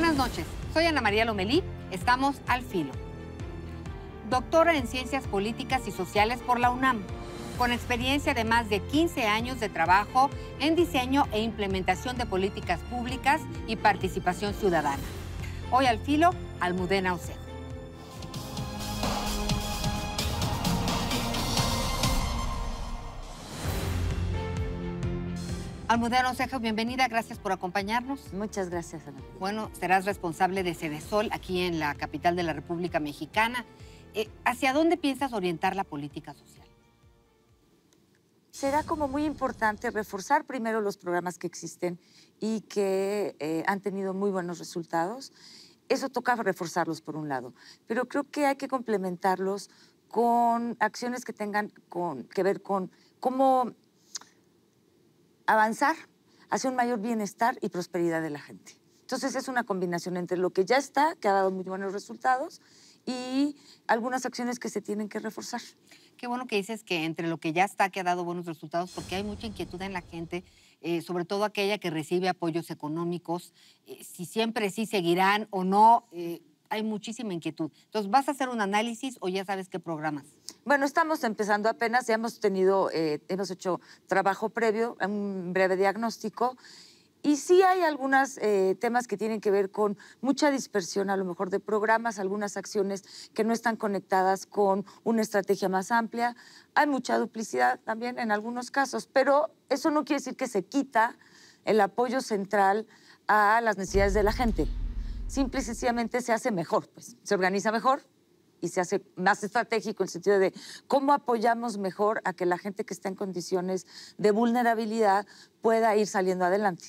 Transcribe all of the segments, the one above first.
Buenas noches, soy Ana María Lomelí, estamos al filo. Doctora en Ciencias Políticas y Sociales por la UNAM, con experiencia de más de 15 años de trabajo en diseño e implementación de políticas públicas y participación ciudadana. Hoy al filo, Almudena Oceo. Almudena Oseja, bienvenida, gracias por acompañarnos. Muchas gracias, Ana. Bueno, serás responsable de Cedesol aquí en la capital de la República Mexicana. Eh, ¿Hacia dónde piensas orientar la política social? Será como muy importante reforzar primero los programas que existen y que eh, han tenido muy buenos resultados. Eso toca reforzarlos por un lado, pero creo que hay que complementarlos con acciones que tengan que ver con cómo avanzar hacia un mayor bienestar y prosperidad de la gente. Entonces es una combinación entre lo que ya está, que ha dado muy buenos resultados, y algunas acciones que se tienen que reforzar. Qué bueno que dices que entre lo que ya está, que ha dado buenos resultados, porque hay mucha inquietud en la gente, eh, sobre todo aquella que recibe apoyos económicos, eh, si siempre sí seguirán o no. Eh, hay muchísima inquietud. Entonces, ¿vas a hacer un análisis o ya sabes qué programas? Bueno, estamos empezando apenas, ya hemos tenido, eh, hemos hecho trabajo previo, un breve diagnóstico. Y sí hay algunos eh, temas que tienen que ver con mucha dispersión a lo mejor de programas, algunas acciones que no están conectadas con una estrategia más amplia. Hay mucha duplicidad también en algunos casos, pero eso no quiere decir que se quita el apoyo central a las necesidades de la gente simple y sencillamente se hace mejor, pues. Se organiza mejor y se hace más estratégico en el sentido de cómo apoyamos mejor a que la gente que está en condiciones de vulnerabilidad pueda ir saliendo adelante.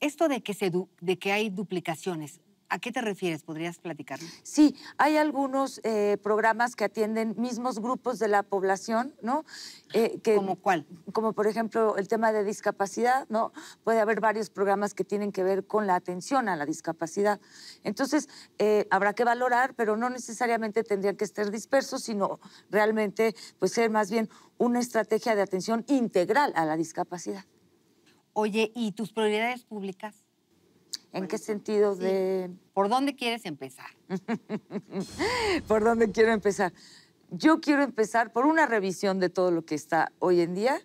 Esto de que, se de que hay duplicaciones, ¿A qué te refieres? ¿Podrías platicar. Sí, hay algunos eh, programas que atienden mismos grupos de la población, ¿no? Eh, ¿Como cuál? Como por ejemplo el tema de discapacidad, ¿no? Puede haber varios programas que tienen que ver con la atención a la discapacidad. Entonces, eh, habrá que valorar, pero no necesariamente tendrían que estar dispersos, sino realmente pues, ser más bien una estrategia de atención integral a la discapacidad. Oye, ¿y tus prioridades públicas? ¿En qué sentido de...? ¿Por dónde quieres empezar? ¿Por dónde quiero empezar? Yo quiero empezar por una revisión de todo lo que está hoy en día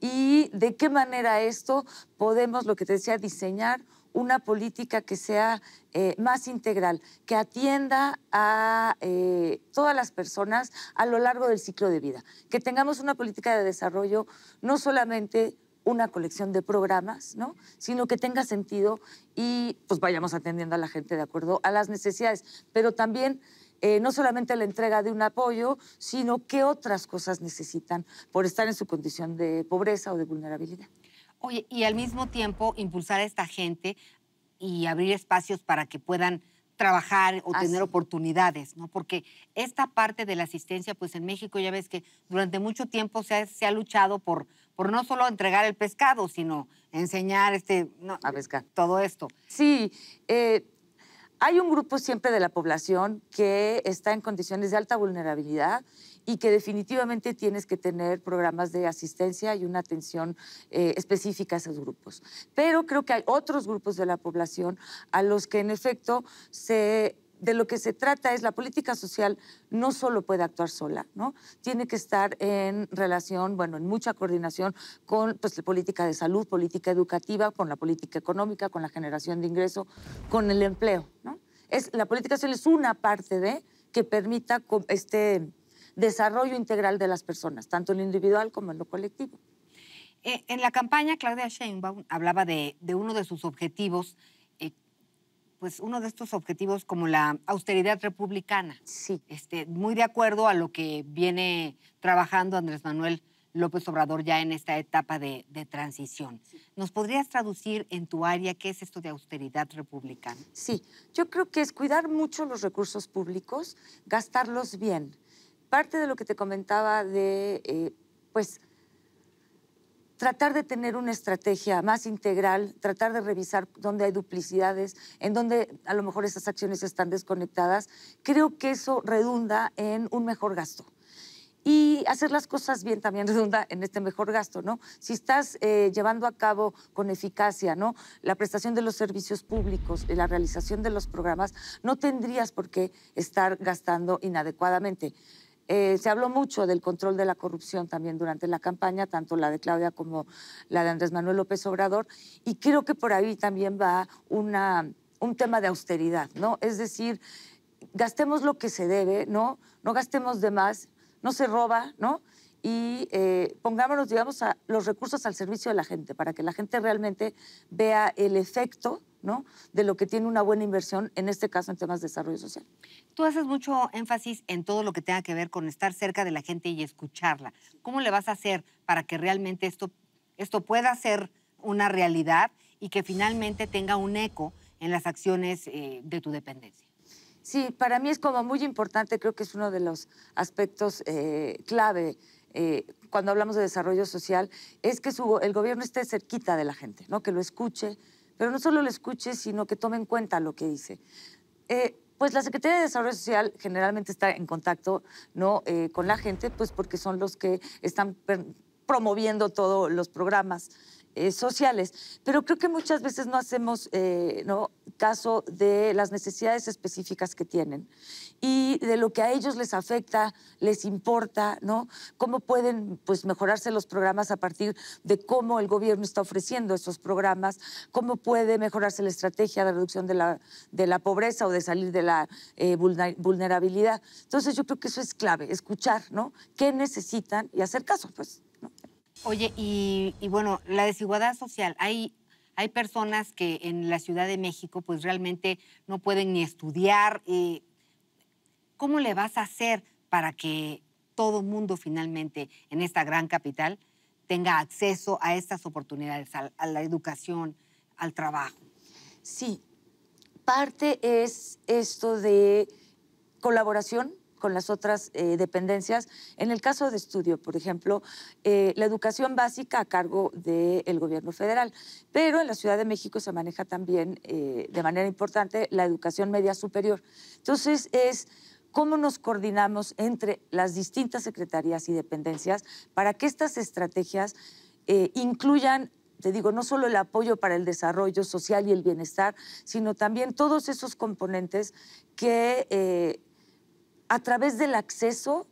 y de qué manera esto podemos, lo que te decía, diseñar una política que sea eh, más integral, que atienda a eh, todas las personas a lo largo del ciclo de vida, que tengamos una política de desarrollo no solamente una colección de programas, ¿no? Sino que tenga sentido y pues vayamos atendiendo a la gente de acuerdo a las necesidades, pero también eh, no solamente la entrega de un apoyo, sino qué otras cosas necesitan por estar en su condición de pobreza o de vulnerabilidad. Oye, y al mismo tiempo impulsar a esta gente y abrir espacios para que puedan trabajar o ah, tener oportunidades, ¿no? Porque esta parte de la asistencia, pues en México ya ves que durante mucho tiempo se ha luchado por por no solo entregar el pescado, sino enseñar este, no, a pescar, todo esto. Sí, eh, hay un grupo siempre de la población que está en condiciones de alta vulnerabilidad y que definitivamente tienes que tener programas de asistencia y una atención eh, específica a esos grupos. Pero creo que hay otros grupos de la población a los que en efecto se de lo que se trata es la política social no solo puede actuar sola, ¿no? Tiene que estar en relación, bueno, en mucha coordinación con pues, la política de salud, política educativa, con la política económica, con la generación de ingreso, con el empleo, ¿no? Es, la política social es una parte de que permita este desarrollo integral de las personas, tanto en lo individual como en lo colectivo. Eh, en la campaña, Claudia Sheinbaum hablaba de, de uno de sus objetivos, pues uno de estos objetivos como la austeridad republicana. Sí. Este, muy de acuerdo a lo que viene trabajando Andrés Manuel López Obrador ya en esta etapa de, transición. ¿Nos podrías traducir en tu área qué es esto de austeridad republicana? Sí, yo creo que es cuidar mucho los recursos públicos, gastarlos bien. Parte de lo que te comentaba de, eh, pues, tratar de tener una estrategia más integral, tratar de revisar dónde hay duplicidades, en dónde a lo mejor esas acciones están desconectadas, creo que eso redunda en un mejor gasto. Y hacer las cosas bien también redunda en este mejor gasto, ¿no? Si estás eh, llevando a cabo con eficacia, ¿no? La prestación de los servicios públicos, eh, la realización de los programas, no tendrías por qué estar gastando inadecuadamente. Eh, se habló mucho del control de la corrupción también durante la campaña, tanto la de Claudia como la de Andrés Manuel López Obrador, y creo que por ahí también va un tema de austeridad, ¿no? Es decir, gastemos lo que se debe, ¿no? No gastemos de más, no se roba, ¿no? y eh, pongámonos, digamos, los recursos al servicio de la gente, para que la gente realmente vea el efecto de lo que tiene una buena inversión, en este caso en temas de desarrollo social. Tú haces mucho énfasis en todo lo que tenga que ver con estar cerca de la gente y escucharla. ¿Cómo le vas a hacer para que realmente esto, esto pueda ser una realidad y que finalmente tenga un eco en las acciones eh, de tu dependencia? Sí, para mí es como muy importante, creo que es uno de los aspectos eh, clave eh, cuando hablamos de desarrollo social, es que el gobierno esté cerquita de la gente, ¿no? que lo escuche, pero no solo lo escuche, sino que tome en cuenta lo que dice. Eh, pues la Secretaría de Desarrollo Social generalmente está en contacto ¿no? Eh, con la gente, pues porque son los que están promoviendo todos los programas. Eh, sociales. Pero creo que muchas veces no hacemos eh, caso de las necesidades específicas que tienen y de lo que a ellos les afecta, les importa, ¿no? Cómo pueden pues, mejorarse los programas a partir de cómo el gobierno está ofreciendo esos programas, cómo puede mejorarse la estrategia de reducción de la, pobreza o de salir de la eh, vulnerabilidad. Entonces yo creo que eso es clave, escuchar, ¿no? ¿Qué necesitan y hacer caso, pues? Oye, y, bueno, la desigualdad social, hay, hay personas que en la Ciudad de México pues realmente no pueden ni estudiar. Eh, ¿Cómo le vas a hacer para que todo mundo finalmente en esta gran capital tenga acceso a estas oportunidades, a la educación, al trabajo? Sí, parte es esto de colaboración, con las otras eh, dependencias. En el caso de estudio, por ejemplo, eh, la educación básica a cargo del gobierno federal, pero en la Ciudad de México se maneja también eh, de manera importante la educación media superior. Entonces es cómo nos coordinamos entre las distintas secretarías y dependencias para que estas estrategias incluyan te digo, no solo el apoyo para el desarrollo social y el bienestar, sino también todos esos componentes que a través del acceso,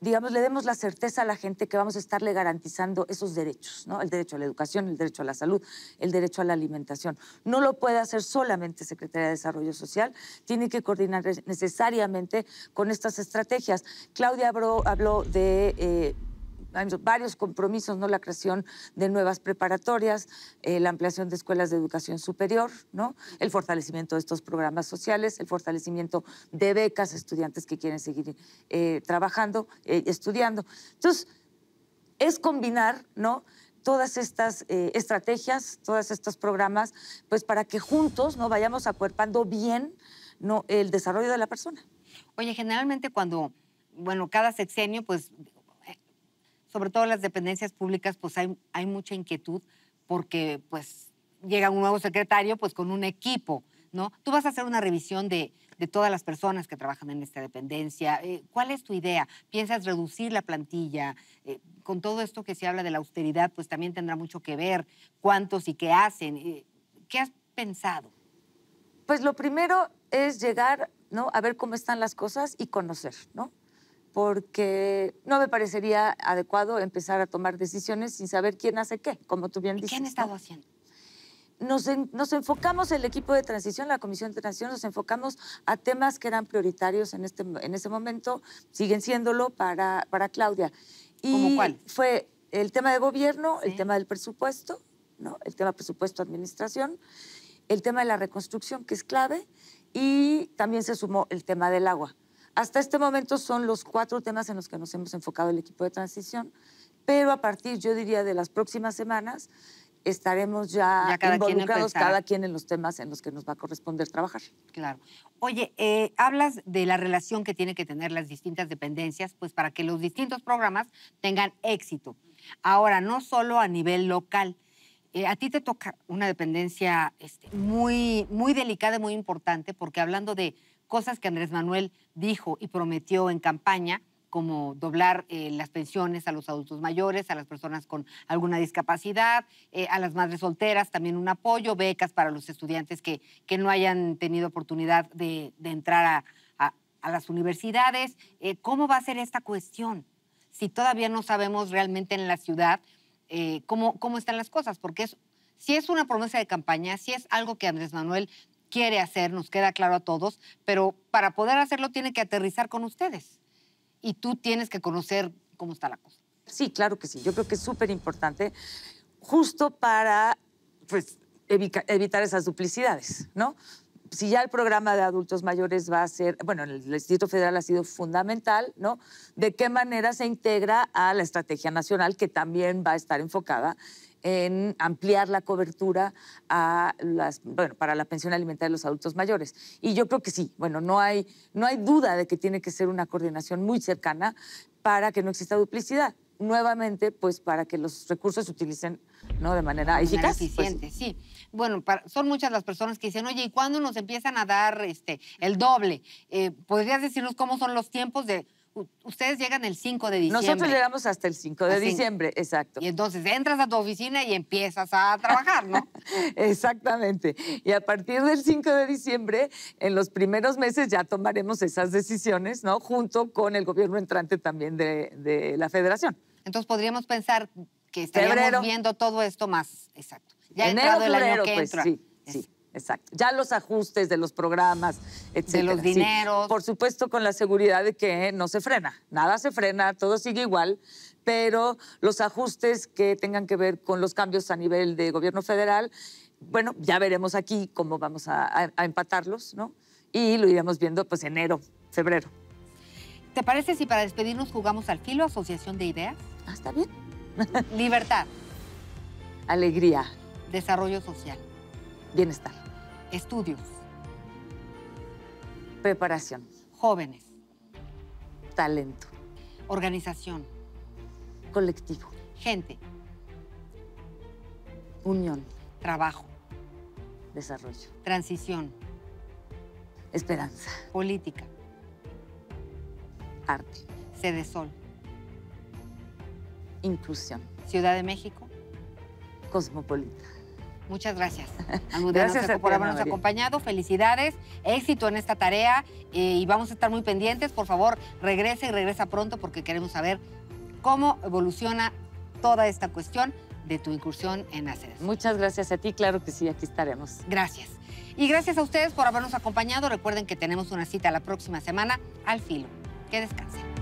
digamos, le demos la certeza a la gente que vamos a estarle garantizando esos derechos, ¿no? El derecho a la educación, el derecho a la salud, el derecho a la alimentación. No lo puede hacer solamente Secretaría de Desarrollo Social, tiene que coordinar necesariamente con estas estrategias. Claudia habló, de... Eh, varios compromisos, ¿no? La creación de nuevas preparatorias, eh, la ampliación de escuelas de educación superior, ¿no? El fortalecimiento de estos programas sociales, el fortalecimiento de becas, estudiantes que quieren seguir eh, trabajando, eh, estudiando. Entonces, es combinar, ¿no? todas estas estrategias, todos estos programas, pues para que juntos no vayamos acuerpando bien ¿no? el desarrollo de la persona. Oye, generalmente cuando bueno, cada sexenio, pues sobre todo las dependencias públicas, pues hay, mucha inquietud porque pues llega un nuevo secretario pues con un equipo, ¿no? Tú vas a hacer una revisión de, todas las personas que trabajan en esta dependencia. Eh, ¿Cuál es tu idea? ¿Piensas reducir la plantilla? Eh, con todo esto que se habla de la austeridad, pues también tendrá mucho que ver cuántos y qué hacen. Eh, ¿Qué has pensado? Pues lo primero es llegar ¿no? a ver cómo están las cosas y conocer, ¿no? porque no me parecería adecuado empezar a tomar decisiones sin saber quién hace qué, como tú bien dices. ¿Qué han estado haciendo? Nos, enfocamos, el equipo de transición, la Comisión de Transición, nos enfocamos a temas que eran prioritarios en, este, ese momento, siguen siéndolo para, para Claudia. Y ¿Cómo cuál? Fue el tema de gobierno, el tema del presupuesto, ¿no? el tema presupuesto-administración, el tema de la reconstrucción, que es clave, y también se sumó el tema del agua. Hasta este momento son los cuatro temas en los que nos hemos enfocado el equipo de transición, pero a partir, yo diría, de las próximas semanas estaremos ya, involucrados cada quien en los temas en los que nos va a corresponder trabajar. Claro. Oye, eh, hablas de la relación que tienen que tener las distintas dependencias, pues para que los distintos programas tengan éxito. Ahora, no solo a nivel local. Eh, a ti te toca una dependencia este, muy, muy delicada y muy importante, porque hablando de cosas que Andrés Manuel dijo y prometió en campaña, como doblar eh, las pensiones a los adultos mayores, a las personas con alguna discapacidad, eh, a las madres solteras, también un apoyo, becas para los estudiantes que, no hayan tenido oportunidad de, entrar a, las universidades. Eh, ¿Cómo va a ser esta cuestión? Si todavía no sabemos realmente en la ciudad cómo, cómo están las cosas, porque si es una promesa de campaña, si es algo que Andrés Manuel quiere hacer, nos queda claro a todos, pero para poder hacerlo tiene que aterrizar con ustedes. Y tú tienes que conocer cómo está la cosa. Sí, claro que sí. Yo creo que es súper importante justo para pues, evitar esas duplicidades, ¿no? Si ya el programa de adultos mayores va a ser, bueno, el Instituto Federal ha sido fundamental, ¿no? ¿De qué manera se integra a la estrategia nacional que también va a estar enfocada en ampliar la cobertura a las, bueno, para la pensión alimentaria de los adultos mayores. Y yo creo que sí, bueno, no hay, no hay duda de que tiene que ser una coordinación muy cercana para que no exista duplicidad. Nuevamente, pues para que los recursos se utilicen ¿no? de manera eficaz. Pues. eficiente, sí. Bueno, son muchas las personas que dicen, oye, ¿y cuándo nos empiezan a dar este, el doble? Eh, ¿Podrías decirnos cómo son los tiempos de ustedes llegan el 5 de diciembre. Nosotros llegamos hasta el 5 de diciembre, exacto. Y entonces entras a tu oficina y empiezas a trabajar, ¿no? Exactamente. Y a partir del 5 de diciembre, en los primeros meses ya tomaremos esas decisiones, ¿no? Junto con el gobierno entrante también de, la federación. Entonces podríamos pensar que estaríamos viendo todo esto más, exacto. Ya enero, febrero, año que pues, entra. Sí, sí. Exacto. Ya los ajustes de los programas, etc. De los dineros. Por supuesto, con la seguridad de que no se frena. Nada se frena, todo sigue igual, pero los ajustes que tengan que ver con los cambios a nivel de gobierno federal, bueno, ya veremos aquí cómo vamos a, a empatarlos, ¿no? Y lo iremos viendo, pues, enero, febrero. ¿Te parece si para despedirnos jugamos al filo, asociación de ideas? Ah, está bien. Libertad. Alegría. Desarrollo social. Bienestar. Estudios. Preparación. Jóvenes. Talento. Organización. Colectivo. Gente. Unión. Trabajo. Desarrollo. Transición. Esperanza. Política. Arte. Sede Sol. Inclusión. Ciudad de México. Cosmopolita. Muchas gracias. gracias por habernos acompañado. Felicidades, éxito en esta tarea eh, y vamos a estar muy pendientes. Por favor, regrese y regresa pronto porque queremos saber cómo evoluciona toda esta cuestión de tu incursión en ACES. Muchas gracias a ti, claro que sí, aquí estaremos. Gracias. Y gracias a ustedes por habernos acompañado. Recuerden que tenemos una cita la próxima semana al filo. Que descansen.